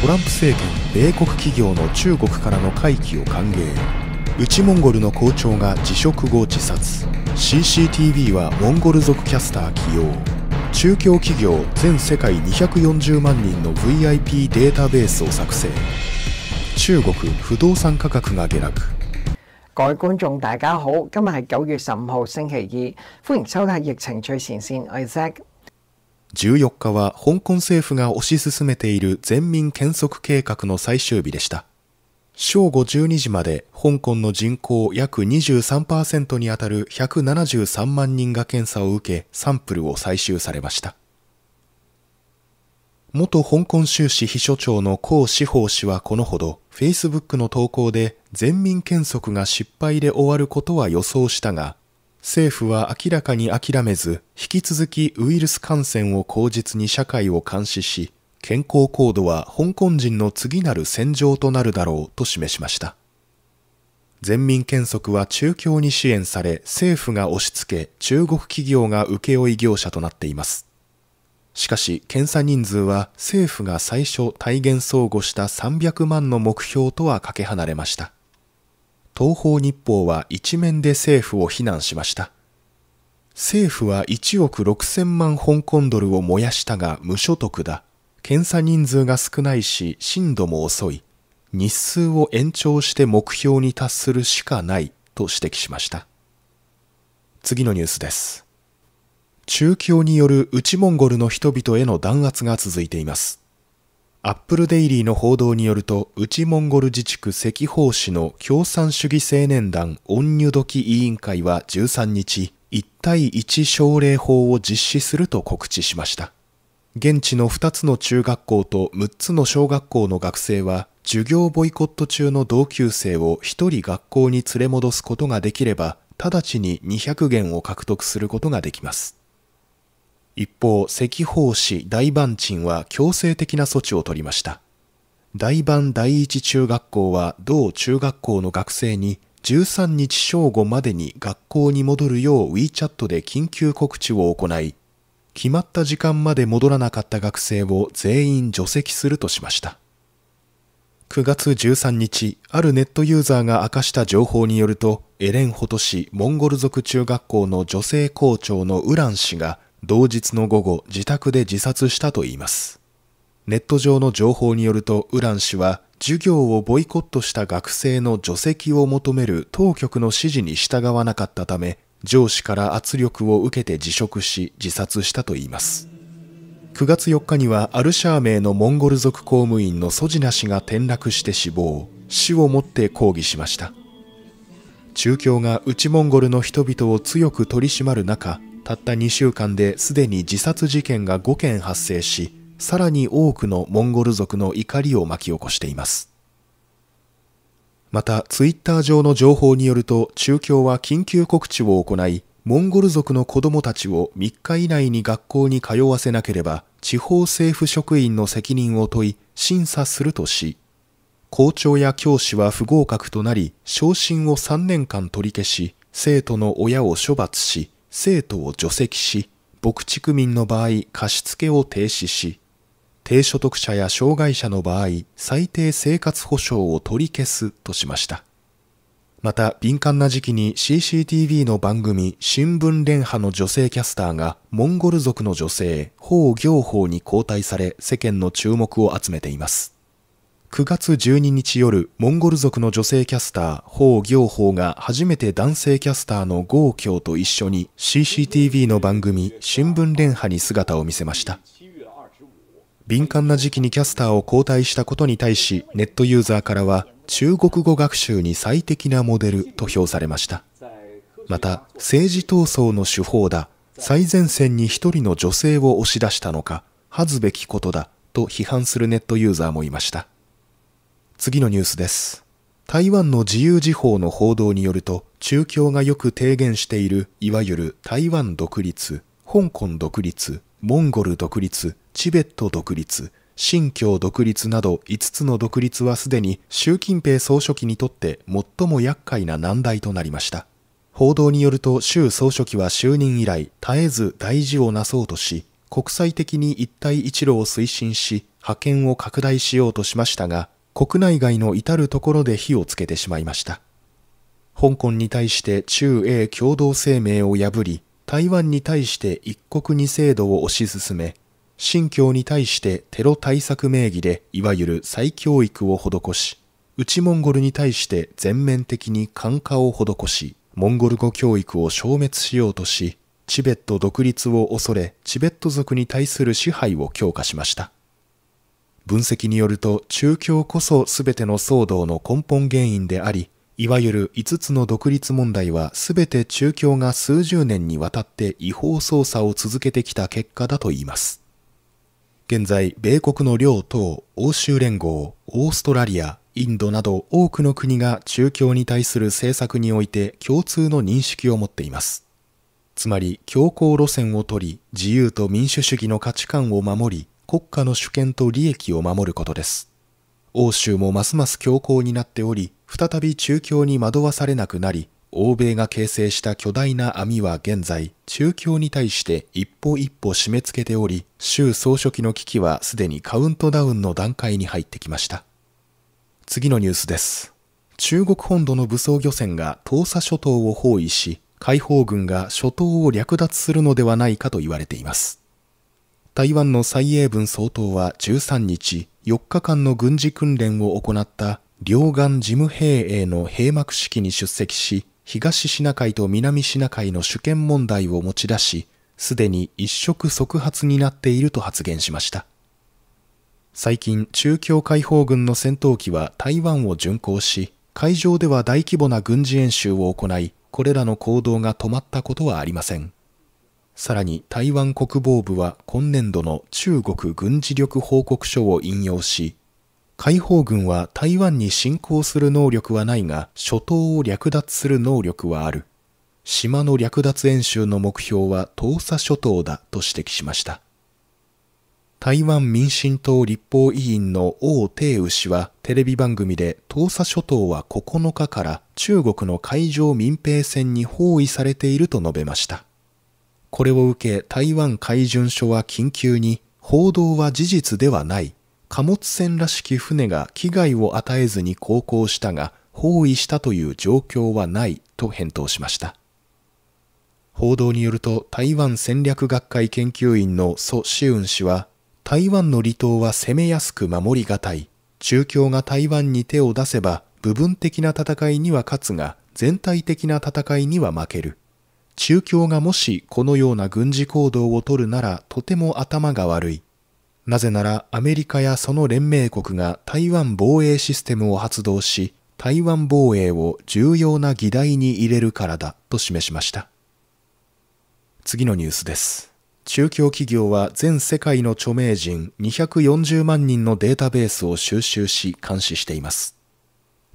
トランプ政権米国企業の中国からの回帰を歓迎内モンゴルの校長が辞職後自殺 CCTV はモンゴル族キャスター起用中共企業全世界240万人の VIP データベースを作成中国不動産価格が下落各位大家好，今日係九月十五號星期二，迎收疫情最前 a c 14日は香港政府が推し進めている全民建則計画の最終日でした。正午12時まで香港の人口約23%にあたる173万人が検査を受けサンプルを採集されました。元香港収支秘書長の江志法氏はこのほど Facebook の投稿で全民検測が失敗で終わることは予想したが政府は明らかに諦めず、引き続きウイルス感染を口実に社会を監視し、健康高度は香港人の次なる戦場となるだろうと示しました。全民検測は中共に支援され、政府が押し付け、中国企業が請負業者となっています。しかし、検査人数は政府が最初体現相互した300万の目標とはかけ離れました。東方日報は一面で政府を非難しました。政府は1億6000万香港ドルを燃やしたが無所得だ。検査人数が少ないし、震度も遅い。日数を延長して目標に達するしかないと指摘しました。次のニュースです。中共による内モンゴルの人々への弾圧が続いています。アップルデイリーの報道によると、内モンゴル自治区赤宝市の共産主義青年団オンニュドキ委員会は13日、1対1奨励法を実施すると告知しました。現地の2つの中学校と6つの小学校の学生は、授業ボイコット中の同級生を1人学校に連れ戻すことができれば、直ちに200元を獲得することができます。一方、赤宝市大番鎮は強制的な措置を取りました。大番第一中学校は同中学校の学生に13日正午までに学校に戻るよう WeChat で緊急告知を行い、決まった時間まで戻らなかった学生を全員除籍するとしました。9月13日、あるネットユーザーが明かした情報によると、エレンホト市モンゴル族中学校の女性校長のウラン氏が同日の午後自宅で自殺したといいますネット上の情報によるとウラン氏は授業をボイコットした学生の除籍を求める当局の指示に従わなかったため上司から圧力を受けて辞職し自殺したといいます9月4日にはアルシャー名のモンゴル族公務員のソジナ氏が転落して死亡死をもって抗議しました中共が内モンゴルの人々を強く取り締まる中たった2週間ですでに自殺事件が5件発生し、さらに多くのモンゴル族の怒りを巻き起こしています。また、ツイッター上の情報によると、中共は緊急告知を行い、モンゴル族の子供たちを3日以内に学校に通わせなければ、地方政府職員の責任を問い、審査するとし、校長や教師は不合格となり、昇進を3年間取り消し、生徒の親を処罰し、生徒を除籍し、牧畜民の場合貸付を停止し、低所得者や障害者の場合、最低生活保障を取り消すとしました。また、敏感な時期に CCTV の番組、新聞連覇の女性キャスターが、モンゴル族の女性、ホウ・ギョウホウに交代され、世間の注目を集めています。9月12日夜、モンゴル族の女性キャスター、ホウ・ギョウホウが初めて男性キャスターのゴウ・キョウと一緒に CCTV の番組、新聞連覇に姿を見せました。敏感な時期にキャスターを交代したことに対し、ネットユーザーからは、中国語学習に最適なモデルと評されました。また、政治闘争の手法だ、最前線に一人の女性を押し出したのか、恥ずべきことだ、と批判するネットユーザーもいました。次のニュースです。台湾の自由時報の報道によると、中共がよく提言している、いわゆる台湾独立、香港独立、モンゴル独立、チベット独立、新疆独立など5つの独立はすでに習近平総書記にとって最も厄介な難題となりました。報道によると習総書記は就任以来絶えず大事をなそうとし、国際的に一帯一路を推進し、覇権を拡大しようとしましたが、国内外の至るところで火をつけてしまいました。香港に対して中英共同声明を破り、台湾に対して一国二制度を推し進め、新疆に対してテロ対策名義でいわゆる再教育を施し、内モンゴルに対して全面的に感化を施し、モンゴル語教育を消滅しようとし、チベット独立を恐れ、チベット族に対する支配を強化しました。分析によると宗教こそ全ての騒動の根本原因であり、いわゆる5つの独立問題は全て宗教が数十年にわたって違法捜査を続けてきた結果だといいます。現在、米国の両党、欧州連合、オーストラリア、インドなど多くの国が宗教に対する政策において共通の認識を持っています。つまり強硬路線を取り自由と民主主義の価値観を守り国家の主権と利益を守ることです。欧州もますます強硬になっており、再び中共に惑わされなくなり、欧米が形成した巨大な網は現在、中共に対して一歩一歩締め付けており、習総書記の危機はすでにカウントダウンの段階に入ってきました。次のニュースです。中国本土の武装漁船が東沙諸島を包囲し、解放軍が諸島を略奪するのではないかと言われています。台湾の蔡英文総統は13日、4日間の軍事訓練を行った両岸事務兵衛の閉幕式に出席し、東シナ海と南シナ海の主権問題を持ち出し、すでに一触即発になっていると発言しました。最近、中共解放軍の戦闘機は台湾を巡航し、海上では大規模な軍事演習を行い、これらの行動が止まったことはありません。さらに台湾国防部は今年度の中国軍事力報告書を引用し、解放軍は台湾に侵攻する能力はないが、諸島を略奪する能力はある。島の略奪演習の目標は東沙諸島だと指摘しました。台湾民進党立法委員の王定宇氏はテレビ番組で東沙諸島は9日から中国の海上民兵船に包囲されていると述べました。これを受け台湾海巡署は緊急に報道は事実ではない貨物船らしき船が危害を与えずに航行したが包囲したという状況はないと返答しました報道によると台湾戦略学会研究員の蘇志雲氏は台湾の離島は攻めやすく守りがたい中共が台湾に手を出せば部分的な戦いには勝つが全体的な戦いには負ける中共がもしこのような軍事行動をとるならとても頭が悪い。なぜならアメリカやその連盟国が台湾防衛システムを発動し、台湾防衛を重要な議題に入れるからだと示しました。次のニュースです。中共企業は全世界の著名人240万人のデータベースを収集し監視しています。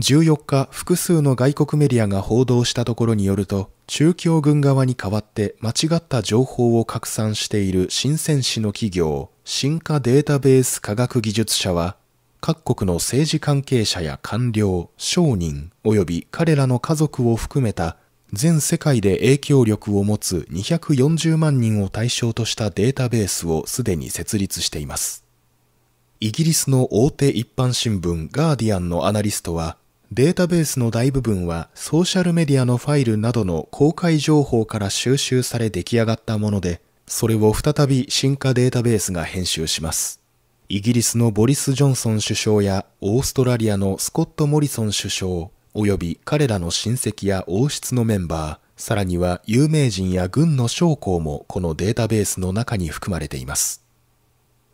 14日複数の外国メディアが報道したところによると中共軍側に代わって間違った情報を拡散している深セン市の企業進化データベース科学技術者は各国の政治関係者や官僚商人及び彼らの家族を含めた全世界で影響力を持つ240万人を対象としたデータベースをすでに設立していますイギリスの大手一般新聞ガーディアンのアナリストはデータベースの大部分はソーシャルメディアのファイルなどの公開情報から収集され出来上がったもので、それを再び進化データベースが編集します。イギリスのボリス・ジョンソン首相やオーストラリアのスコット・モリソン首相、および彼らの親戚や王室のメンバー、さらには有名人や軍の将校もこのデータベースの中に含まれています。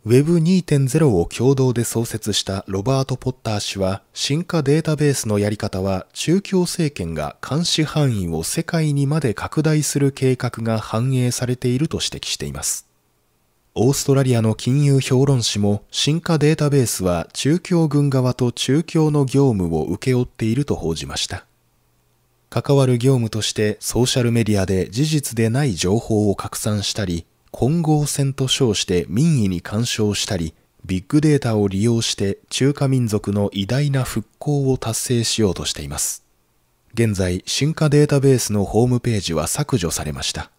Web2.0 を共同で創設したロバート・ポッター氏は、進化データベースのやり方は、中共政権が監視範囲を世界にまで拡大する計画が反映されていると指摘しています。オーストラリアの金融評論誌も、進化データベースは中共軍側と中共の業務を請け負っていると報じました。関わる業務としてソーシャルメディアで事実でない情報を拡散したり、混合戦と称して民意に干渉したり、ビッグデータを利用して中華民族の偉大な復興を達成しようとしています。現在、進化データベースのホームページは削除されました。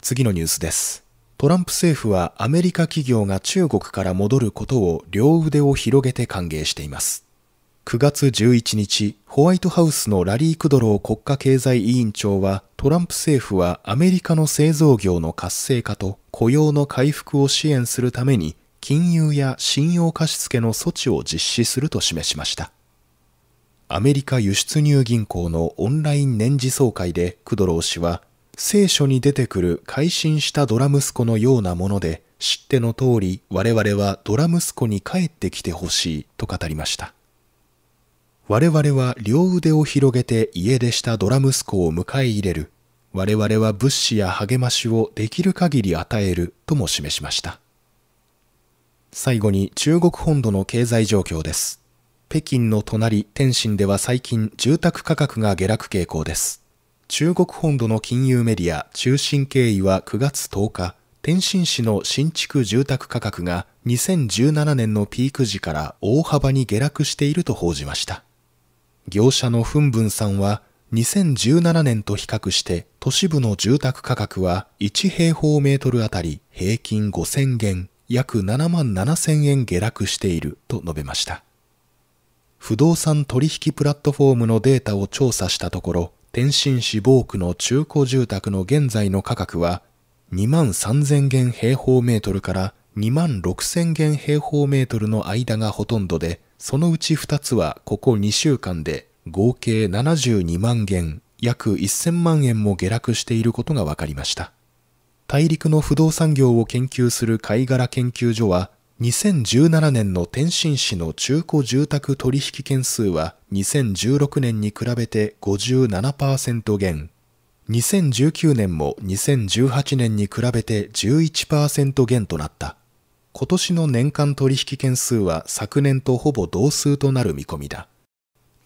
次のニュースです。トランプ政府はアメリカ企業が中国から戻ることを両腕を広げて歓迎しています。9月11日、ホワイトハウスのラリー・クドロー国家経済委員長は、トランプ政府はアメリカの製造業の活性化と雇用の回復を支援するために、金融や信用貸付の措置を実施すると示しました。アメリカ輸出入銀行のオンライン年次総会でクドロー氏は、聖書に出てくる改心したドラ息子のようなもので、知っての通り我々はドラ息子に帰ってきてほしいと語りました。我々は両腕を広げて家出したドラ息子を迎え入れる。我々は物資や励ましをできる限り与えるとも示しました。最後に中国本土の経済状況です。北京の隣天津では最近住宅価格が下落傾向です。中国本土の金融メディア中心経緯は9月10日、天津市の新築住宅価格が2017年のピーク時から大幅に下落していると報じました。業者のフンブンさんは2017年と比較して都市部の住宅価格は1平方メートルあたり平均5000元約7万7000円下落していると述べました不動産取引プラットフォームのデータを調査したところ天津市某区の中古住宅の現在の価格は2万3000元平方メートルから2万6000元平方メートルの間がほとんどでそのうち2つはここ2週間で合計72万元約1000万円も下落していることが分かりました大陸の不動産業を研究する貝殻研究所は2017年の天津市の中古住宅取引件数は2016年に比べて57%減2019年も2018年に比べて11%減となった今年の年間取引件数は昨年とほぼ同数となる見込みだ。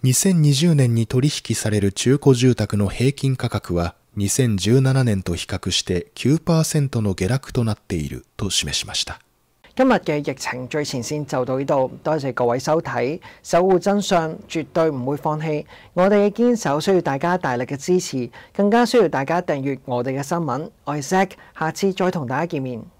2020年に取引される中古住宅の平均価格は2017年と比較して9%の下落となっていると示しました。今日嘅疫情最前線就到呢度，多謝各位收睇。守護真相絕對唔會放棄，我哋嘅堅守需要大家大力嘅支持，更加需要大家訂閱我哋嘅新聞。我係 Zack，下次再同大家見面。